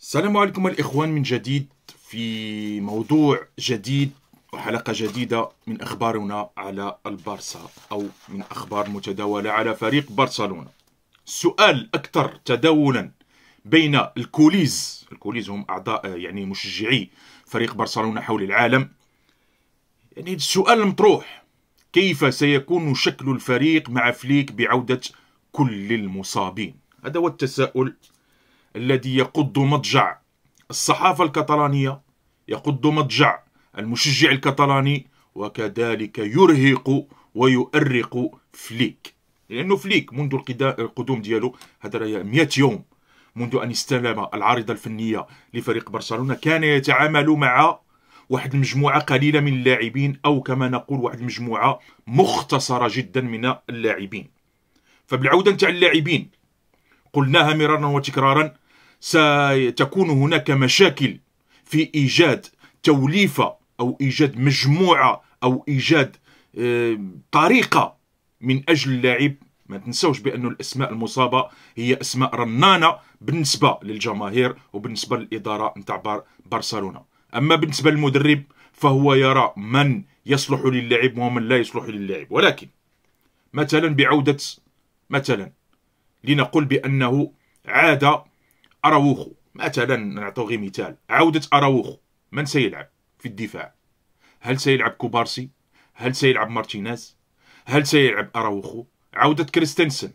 السلام عليكم الإخوان من جديد في موضوع جديد وحلقة جديدة من أخبارنا على البارسا أو من أخبار متداولة على فريق برشلونة السؤال أكثر تداولا بين الكوليز الكوليز هم أعضاء يعني مشجعي فريق برشلونة حول العالم يعني السؤال المطروح كيف سيكون شكل الفريق مع فليك بعودة كل المصابين هذا هو التساؤل الذي يقض مضجع الصحافة الكتالانية يقض مضجع المشجع الكتالاني وكذلك يرهق ويؤرق فليك لأنه فليك منذ القدوم ديالو هذا 100 يوم منذ أن استلم العارضة الفنية لفريق برشلونة كان يتعامل مع واحد المجموعة قليلة من اللاعبين أو كما نقول واحد المجموعة مختصرة جدا من اللاعبين فبالعودة نتاع اللاعبين قلناها مرارا وتكرارا ستكون هناك مشاكل في إيجاد توليفة أو إيجاد مجموعة أو إيجاد آه، طريقة من أجل اللاعب ما تنسوش بأن الأسماء المصابة هي أسماء رنانة بالنسبة للجماهير وبالنسبة للإدارة نتاع برشلونة أما بالنسبة للمدرب فهو يرى من يصلح للعب ومن لا يصلح للعب ولكن مثلا بعودة مثلا لنقول بأنه عاد اراوخو مثلا نعطيو غير مثال عوده اراوخو من سيلعب في الدفاع هل سيلعب كوبارسي هل سيلعب مارتينيز هل سيلعب اراوخو عوده كريستنسن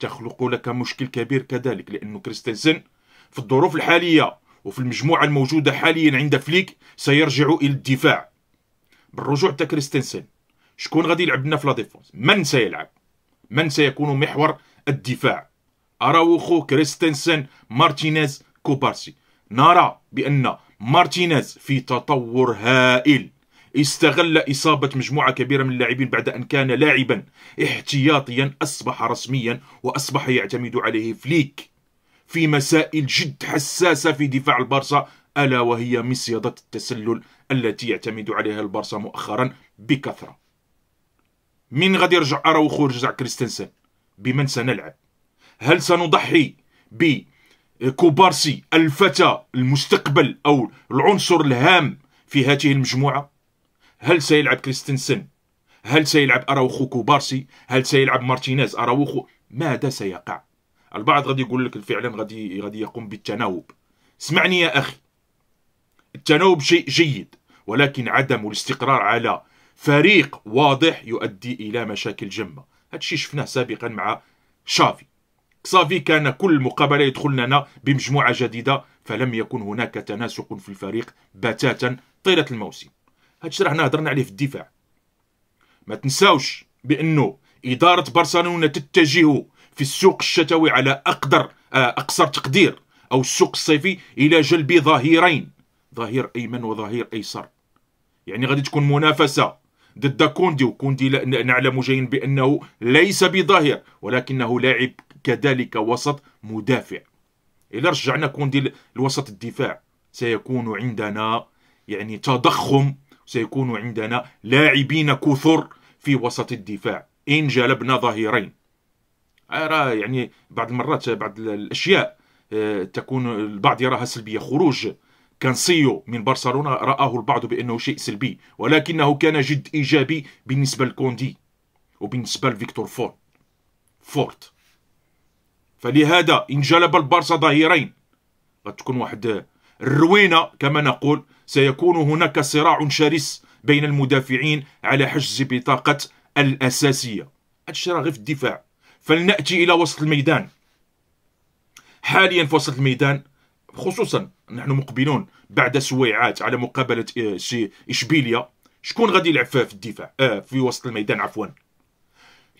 تخلق لك مشكل كبير كذلك لأن كريستنسن في الظروف الحالية وفي المجموعة الموجودة حاليا عند فليك سيرجع إلى الدفاع بالرجوع تاع كريستنسن شكون غادي يلعب لنا في لا ديفونس من سيلعب من سيكون محور الدفاع اراوخو كريستنسن مارتينيز كوبارسي نرى بان مارتينيز في تطور هائل استغل إصابة مجموعة كبيرة من اللاعبين بعد أن كان لاعبا احتياطيا أصبح رسميا وأصبح يعتمد عليه فليك في مسائل جد حساسة في دفاع البارسا ألا وهي مصيدة التسلل التي يعتمد عليها البارسا مؤخرا بكثرة من غادي يرجع أراوخو ويرجع كريستنسن بمن سنلعب هل سنضحي بكوبارسي الفتى المستقبل أو العنصر الهام في هذه المجموعة هل سيلعب كريستنسن هل سيلعب أراوخو كوبارسي هل سيلعب مارتينيز أراوخو ماذا سيقع البعض غادي يقول لك فعلا غادي غادي يقوم بالتناوب اسمعني يا أخي التناوب شيء جيد ولكن عدم الاستقرار على فريق واضح يؤدي الى مشاكل جمه هادشي شفناه سابقا مع شافي كسافي كان كل مقابله يدخل لنا بمجموعه جديده فلم يكن هناك تناسق في الفريق بتاتا طيله الموسم هذا الشيء حنا هضرنا عليه في الدفاع ما تنساوش بانه اداره برشلونه تتجه في السوق الشتوي على اقدر آه، اقصر تقدير او السوق الصيفي الى جلب ظهيرين ظهير ايمن وظهير ايسر يعني غادي تكون منافسه ضد كوندي وكوندي نعلم جيدا بانه ليس بظاهر ولكنه لاعب كذلك وسط مدافع إذا رجعنا كوندي لوسط الدفاع سيكون عندنا يعني تضخم سيكون عندنا لاعبين كثر في وسط الدفاع إن جلبنا ظهيرين أرى يعني بعض المرات بعض الأشياء آه، تكون البعض يراها سلبية خروج كانسيو من برشلونة رآه البعض بأنه شيء سلبي ولكنه كان جد إيجابي بالنسبة لكوندي وبالنسبة لفيكتور فورد فورت فلهذا إن جلب البارسا ظهيرين غتكون واحد الروينة كما نقول سيكون هناك صراع شرس بين المدافعين على حجز بطاقة الأساسية هذا الشيء راه غير في الدفاع فلنأتي إلى وسط الميدان حاليا في وسط الميدان خصوصا نحن مقبلون بعد سويعات على مقابلة آه، إشبيليا شكون غادي يلعب في الدفاع آه، في وسط الميدان عفوا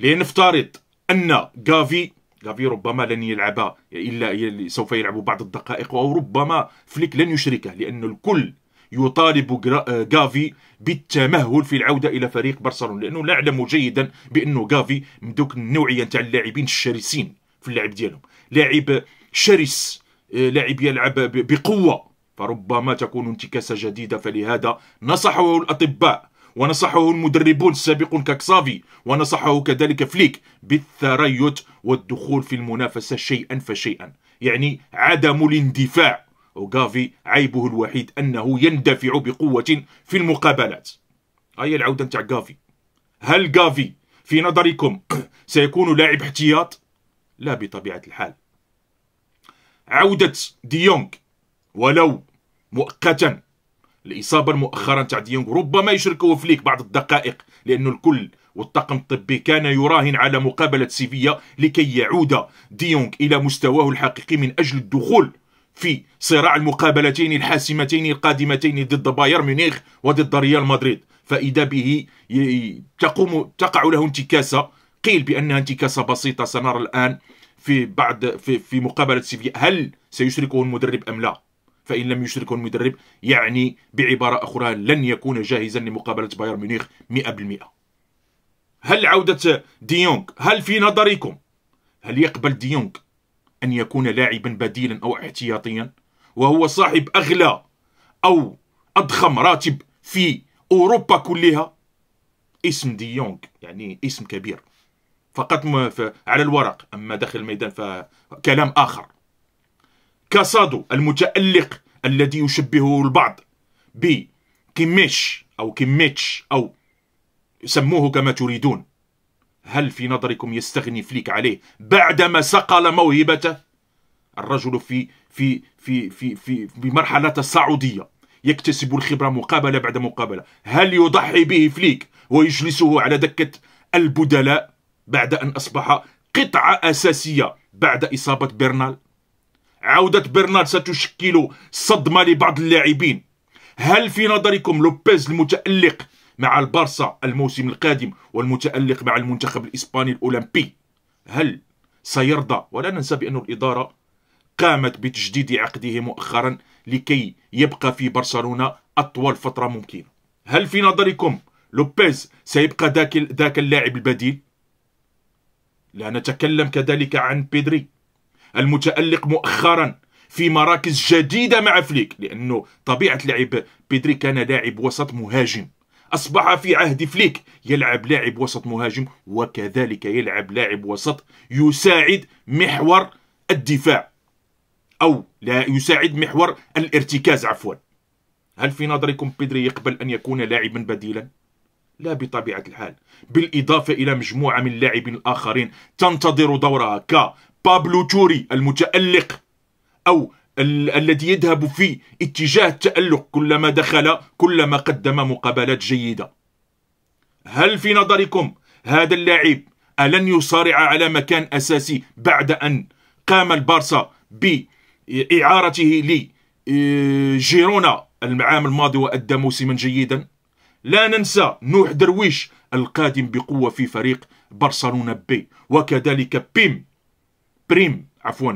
لنفترض أن غافي غافي ربما لن يلعب الا سوف يلعب بعض الدقائق او ربما فليك لن يشركه لان الكل يطالب غافي بالتمهل في العوده الى فريق برشلونه لانه نعلم جيدا بانه غافي من دوك النوعيه نتاع اللاعبين الشرسين في اللعب ديالهم لاعب شرس لاعب يلعب بقوه فربما تكون انتكاسه جديده فلهذا نصحه الاطباء ونصحه المدربون السابقون ككسافي ونصحه كذلك فليك بالتريث والدخول في المنافسة شيئا فشيئا يعني عدم الاندفاع وغافي عيبه الوحيد أنه يندفع بقوة في المقابلات هاي العودة نتاع غافي هل غافي في نظركم سيكون لاعب احتياط؟ لا بطبيعة الحال عودة ديونغ ولو مؤقتا الإصابة المؤخره تاع ديونغ ربما يشركه فليك بعض الدقائق لأن الكل والطاقم الطبي كان يراهن على مقابلة سيفيا لكي يعود ديونغ إلى مستواه الحقيقي من أجل الدخول في صراع المقابلتين الحاسمتين القادمتين ضد بايرن ميونخ وضد ريال مدريد فإذا به تقوم تقع له انتكاسة قيل بأنها انتكاسة بسيطة سنرى الآن في بعد في, في مقابلة سيفيا هل سيشركه المدرب أم لا فإن لم يشركه المدرب يعني بعبارة أخرى لن يكون جاهزا لمقابلة بايرن ميونخ 100% هل عودة ديونغ هل في نظركم هل يقبل ديونغ أن يكون لاعبا بديلا أو احتياطيا وهو صاحب أغلى أو أضخم راتب في أوروبا كلها اسم ديونغ يعني اسم كبير فقط على الورق أما داخل الميدان فكلام آخر كاسادو المتألق الذي يشبهه البعض كيميش أو كيميتش أو سموه كما تريدون هل في نظركم يستغني فليك عليه بعدما صقل موهبته الرجل في في في في في بمرحلة الصعودية يكتسب الخبرة مقابلة بعد مقابلة هل يضحي به فليك ويجلسه على دكة البدلاء بعد أن أصبح قطعة أساسية بعد إصابة برنال عودة برنارد ستشكل صدمة لبعض اللاعبين هل في نظركم لوبيز المتألق مع البارسا الموسم القادم والمتألق مع المنتخب الإسباني الأولمبي هل سيرضى ولا ننسى بأن الإدارة قامت بتجديد عقده مؤخرا لكي يبقى في برشلونة أطول فترة ممكنة هل في نظركم لوبيز سيبقى ذاك ذاك اللاعب البديل لا نتكلم كذلك عن بيدري المتألق مؤخرا في مراكز جديدة مع فليك لأنه طبيعة لعب بيدري كان لاعب وسط مهاجم أصبح في عهد فليك يلعب لاعب وسط مهاجم وكذلك يلعب لاعب وسط يساعد محور الدفاع أو لا يساعد محور الارتكاز عفوا هل في نظركم بيدري يقبل أن يكون لاعبا بديلا؟ لا بطبيعة الحال بالإضافة إلى مجموعة من اللاعبين الآخرين تنتظر دورها بابلو توري المتألق أو ال الذي يذهب في اتجاه التألق كلما دخل كلما قدم مقابلات جيدة هل في نظركم هذا اللاعب ألن يصارع على مكان أساسي بعد أن قام البارسا بإعارته لجيرونا آه، العام الماضي وأدى موسما جيدا لا ننسى نوح درويش القادم بقوة في فريق برشلونة بي وكذلك بيم بريم عفوا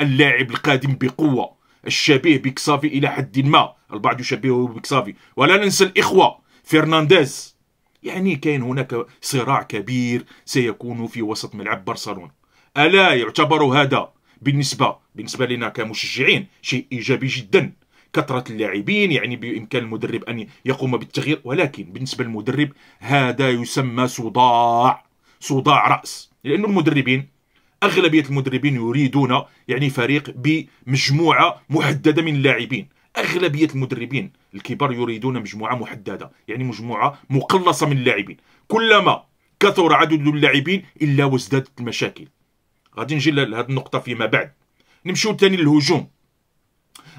اللاعب القادم بقوة الشبيه بكسافي إلى حد ما البعض يشبهه بكسافي ولا ننسى الإخوة فرنانديز يعني كان هناك صراع كبير سيكون في وسط ملعب برشلونة ألا يعتبر هذا بالنسبة بالنسبة لنا كمشجعين شيء إيجابي جدا كثرة اللاعبين يعني بإمكان المدرب أن يقوم بالتغيير ولكن بالنسبة للمدرب هذا يسمى صداع صداع رأس لأن المدربين اغلبيه المدربين يريدون يعني فريق بمجموعه محدده من اللاعبين اغلبيه المدربين الكبار يريدون مجموعه محدده يعني مجموعه مقلصه من اللاعبين كلما كثر عدد اللاعبين الا وازدادت المشاكل غادي نجي لهذه النقطه فيما بعد نمشيو ثاني للهجوم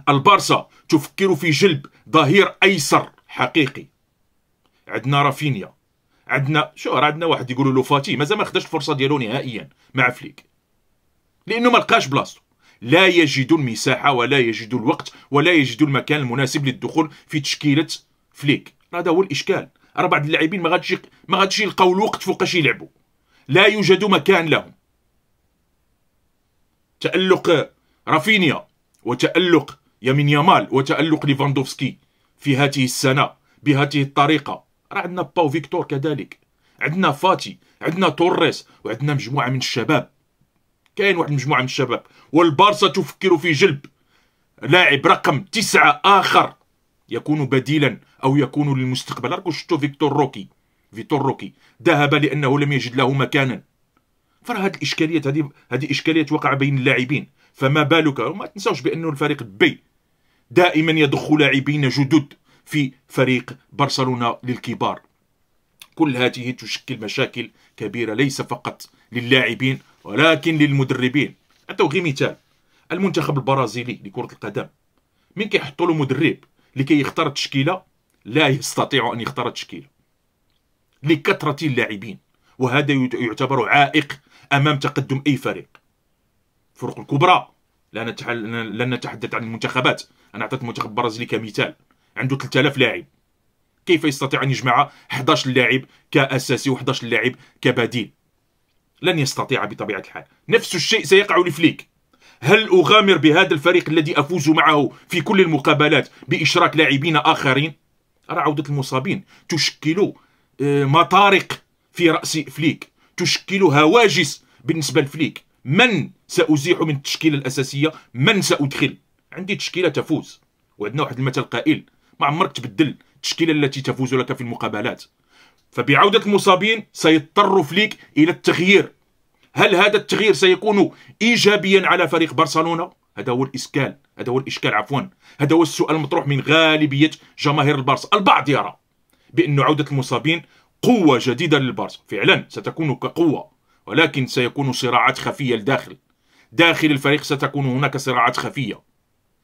البارسا تفكر في جلب ظهير ايسر حقيقي عندنا رافينيا عندنا شو عندنا واحد يقولوا له فاتي مازال ما خداش الفرصه ديالو نهائيا مع فليك لانه ما لقاش بلاصته لا يجد المساحه ولا يجد الوقت ولا يجد المكان المناسب للدخول في تشكيله فليك هذا هو الاشكال راه بعض اللاعبين ما غاديش ما غاديش يلقاو الوقت فوقاش يلعبوا لا يوجد مكان لهم تالق رافينيا وتالق يمين يامال وتالق ليفاندوفسكي في هذه السنه بهذه الطريقه راه عندنا باو فيكتور كذلك عندنا فاتي عندنا توريس وعندنا مجموعه من الشباب كاين واحد المجموعه من الشباب والبارسا تفكر في جلب لاعب رقم تسعة آخر يكون بديلا أو يكون للمستقبل راكم شفتوا فيكتور روكي فيتور روكي ذهب لأنه لم يجد له مكانا فرا هذه الإشكاليات هذه هذه إشكاليات وقع بين اللاعبين فما بالك وما تنساوش بأنه الفريق البي دائما يضخ لاعبين جدد في فريق برشلونة للكبار كل هذه تشكل مشاكل كبيرة ليس فقط للاعبين ولكن للمدربين غير مثال المنتخب البرازيلي لكرة القدم من كيحطوا له مدرب لكي يختار التشكيله لا يستطيع ان يختار التشكيله لكثره اللاعبين وهذا يعتبر عائق امام تقدم اي فريق الفرق الكبرى لا لن نتحدث عن المنتخبات انا اعطيت المنتخب البرازيلي كمثال عنده 3000 لاعب كيف يستطيع ان يجمع 11 لاعب كاساسي و11 لاعب كبديل لن يستطيع بطبيعة الحال نفس الشيء سيقع لفليك هل أغامر بهذا الفريق الذي أفوز معه في كل المقابلات بإشراك لاعبين آخرين أرى عودة المصابين تشكل آه، مطارق في رأس فليك تشكل هواجس بالنسبة لفليك من سأزيح من التشكيلة الأساسية من سأدخل عندي تشكيلة تفوز وعندنا واحد المثل قائل ما عمرك تبدل التشكيلة التي تفوز لك في المقابلات فبعودة المصابين سيضطر فليك إلى التغيير هل هذا التغيير سيكون إيجابيا على فريق برشلونة؟ هذا هو الإشكال هذا هو الإشكال عفوا هذا هو السؤال المطروح من غالبية جماهير البارسا البعض يرى بأن عودة المصابين قوة جديدة للبارسا فعلا ستكون كقوة ولكن سيكون صراعات خفية لداخل داخل الفريق ستكون هناك صراعات خفية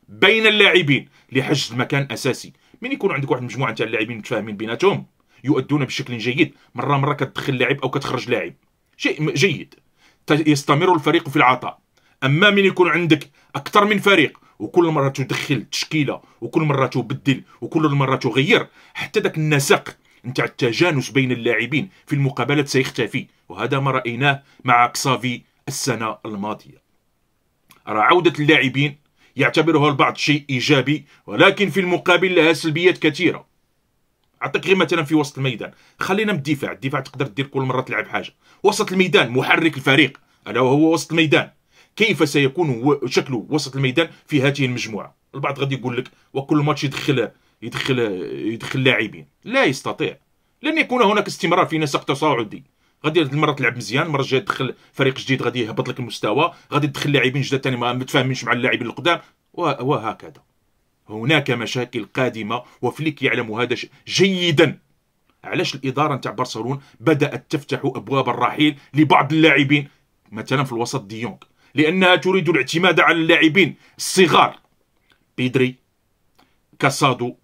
بين اللاعبين لحجز مكان أساسي من يكون عندك واحد مجموعة تاع اللاعبين متفاهمين بيناتهم يؤدون بشكل جيد مرة مرة كتدخل لاعب أو كتخرج لاعب شيء جيد يستمر الفريق في العطاء أما من يكون عندك أكثر من فريق وكل مرة تدخل تشكيلة وكل مرة تبدل وكل مرة تغير حتى ذاك النسق نتاع التجانس بين اللاعبين في المقابلات سيختفي وهذا ما رأيناه مع كسافي السنة الماضية راه عودة اللاعبين يعتبرها البعض شيء إيجابي ولكن في المقابل لها سلبيات كثيرة اعطيك غير مثلا في وسط الميدان خلينا من الدفاع الدفاع تقدر دير كل مره تلعب حاجه وسط الميدان محرك الفريق الا وهو وسط الميدان كيف سيكون شكل وسط الميدان في هذه المجموعه البعض غادي يقول لك وكل ماتش يدخل يدخل يدخل لاعبين لا يستطيع لن يكون هناك استمرار في نسق تصاعدي غادي المره تلعب مزيان المره الجايه تدخل فريق جديد غادي يهبط لك المستوى غادي تدخل لاعبين جداد ثاني ما متفاهمينش مع اللاعبين القدام وهكذا هناك مشاكل قادمه وفليك يعلم هذا جيدا علاش الاداره نتاع برشلونه بدات تفتح ابواب الرحيل لبعض اللاعبين مثلا في الوسط ديونغ لانها تريد الاعتماد على اللاعبين الصغار بيدري كاسادو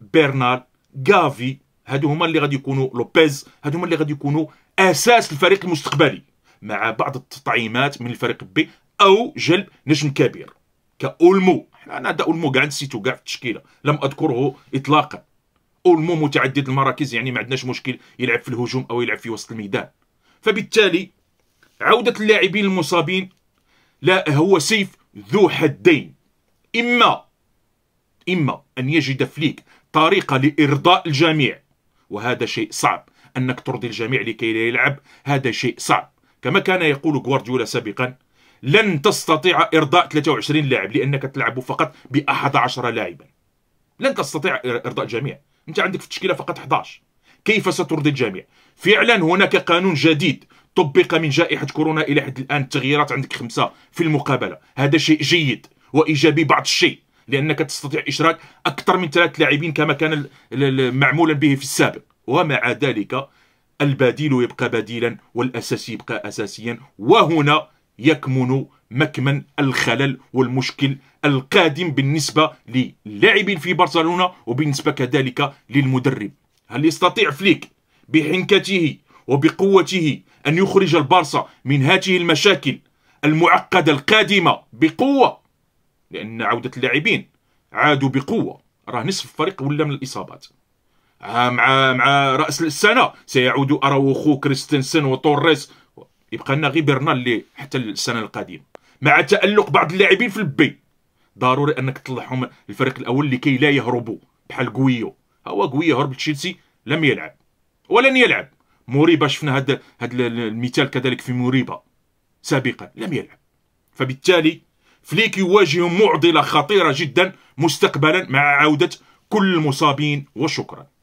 بيرنال غافي هادو هما اللي غادي يكونوا لوبيز هادو هما اللي غادي يكونوا اساس الفريق المستقبلي مع بعض التطعيمات من الفريق بي او جلب نجم كبير كاولمو انا هذا اولمو كاع نسيتو كاع في التشكيله لم اذكره اطلاقا اولمو متعدد المراكز يعني ما عندناش مشكل يلعب في الهجوم او يلعب في وسط الميدان فبالتالي عوده اللاعبين المصابين لا هو سيف ذو حدين اما اما ان يجد فليك طريقه لارضاء الجميع وهذا شيء صعب انك ترضي الجميع لكي لا يلعب هذا شيء صعب كما كان يقول غوارديولا سابقا لن تستطيع إرضاء 23 لاعب لأنك تلعب فقط ب 11 لاعبا لن تستطيع إرضاء الجميع أنت عندك في التشكيلة فقط 11 كيف سترضي الجميع فعلا هناك قانون جديد طبق من جائحة كورونا إلى حد الآن التغييرات عندك خمسة في المقابلة هذا شيء جيد وإيجابي بعض الشيء لأنك تستطيع إشراك أكثر من ثلاث لاعبين كما كان معمولا به في السابق ومع ذلك البديل يبقى بديلا والأساسي يبقى أساسيا وهنا يكمن مكمن الخلل والمشكل القادم بالنسبة للاعبين في برشلونة وبالنسبة كذلك للمدرب هل يستطيع فليك بحنكته وبقوته أن يخرج البارسا من هذه المشاكل المعقدة القادمة بقوة لأن عودة اللاعبين عادوا بقوة راه نصف الفريق ولا من الإصابات مع مع رأس السنة سيعود أروخو كريستنسن وتوريس يبقى لنا غير اللي حتى السنه القادمه مع تالق بعض اللاعبين في البي ضروري انك تطلعهم الفريق الاول لكي لا يهربوا بحال ها هو قويو هرب تشيلسي لم يلعب ولن يلعب موريبا شفنا هذا هذا المثال كذلك في موريبا سابقا لم يلعب فبالتالي فليك يواجه معضله خطيره جدا مستقبلا مع عوده كل المصابين وشكرا